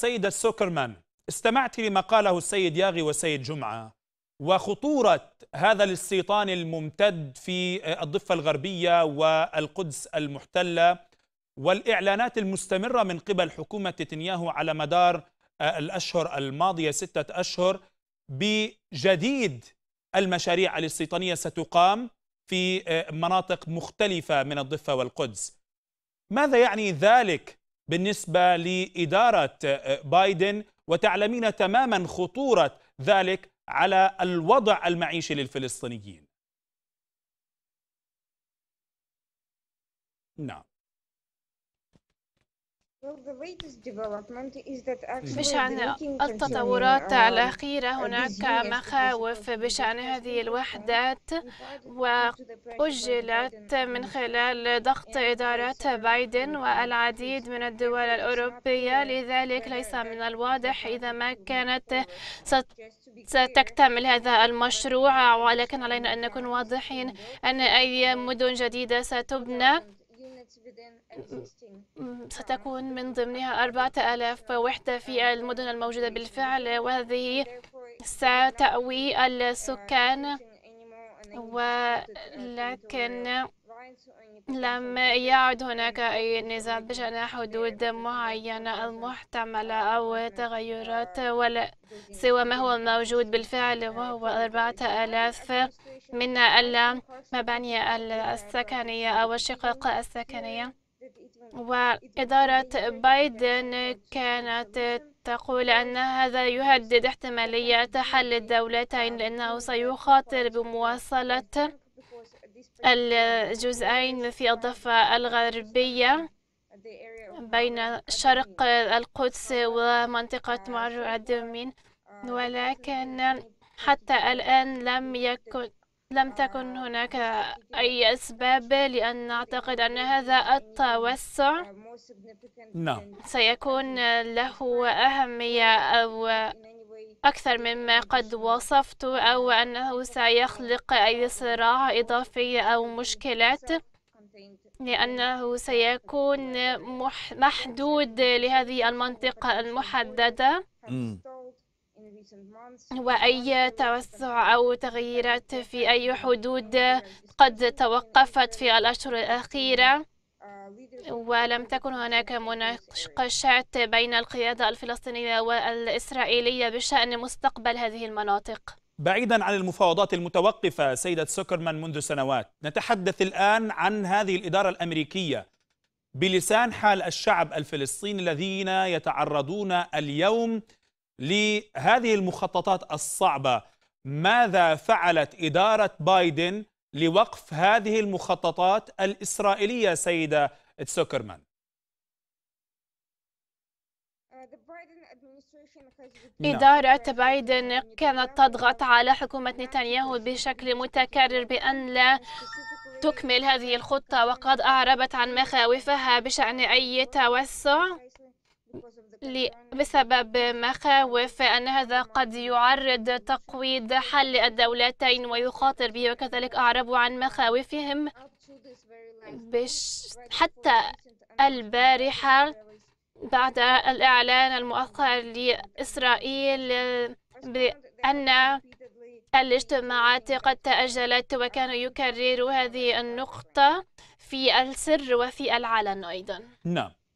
سيدة سوكرمان استمعت لما قاله السيد ياغي والسيد جمعة وخطورة هذا الاستيطان الممتد في الضفة الغربية والقدس المحتلة والإعلانات المستمرة من قبل حكومة نتنياهو على مدار آه، الأشهر الماضية ستة أشهر بجديد المشاريع الاستيطانية ستقام في آه، مناطق مختلفة من الضفة والقدس ماذا يعني ذلك بالنسبة لإدارة آه، بايدن وتعلمين تماما خطورة ذلك على الوضع المعيشي للفلسطينيين نعم بشأن التطورات uh, الأخيرة uh, هناك مخاوف بشأن هذه الوحدات uh, وأجلت من خلال ضغط إدارة بايدن والعديد من الدول الأوروبية لذلك ليس من الواضح إذا ما كانت ستكتمل هذا المشروع ولكن علينا أن نكون واضحين أن أي مدن جديدة ستبنى ستكون من ضمنها 4000 وحدة في المدن الموجودة بالفعل وهذه ستأوي السكان ولكن لم يعد هناك أي نزاع بشأن حدود معينة المحتملة أو تغيرات ولا سوى ما هو الموجود بالفعل وهو أربعة آلاف من المباني السكنية أو الشقق السكنية وإدارة بايدن كانت تقول أن هذا يهدد احتمالية حل الدولتين لأنه سيخاطر بمواصلة الجزئين في الضفة الغربية بين شرق القدس ومنطقة معر ولكن حتى الآن لم يكن لم تكن هناك أي أسباب لأن نعتقد أن هذا التوسع نعم. سيكون له أهمية أو أكثر مما قد وصفت أو أنه سيخلق أي صراع إضافي أو مشكلات لأنه سيكون محدود لهذه المنطقة المحددة وأي توسع أو تغييرات في أي حدود قد توقفت في الأشهر الأخيرة ولم تكن هناك مناقشات بين القيادة الفلسطينية والإسرائيلية بشأن مستقبل هذه المناطق بعيدا عن المفاوضات المتوقفة سيدة سكرمان منذ سنوات نتحدث الآن عن هذه الإدارة الأمريكية بلسان حال الشعب الفلسطيني الذين يتعرضون اليوم لهذه المخططات الصعبة ماذا فعلت إدارة بايدن لوقف هذه المخططات الإسرائيلية سيدة تسوكرمان إدارة نعم. بايدن كانت تضغط على حكومة نتنياهو بشكل متكرر بأن لا تكمل هذه الخطة وقد أعربت عن مخاوفها بشأن أي توسع بسبب مخاوف أن هذا قد يعرض تقويض حل الدولتين ويخاطر به وكذلك أعربوا عن مخاوفهم حتى البارحة بعد الإعلان المؤخر لإسرائيل بأن الاجتماعات قد تأجلت وكانوا يكرروا هذه النقطة في السر وفي العلن أيضا نعم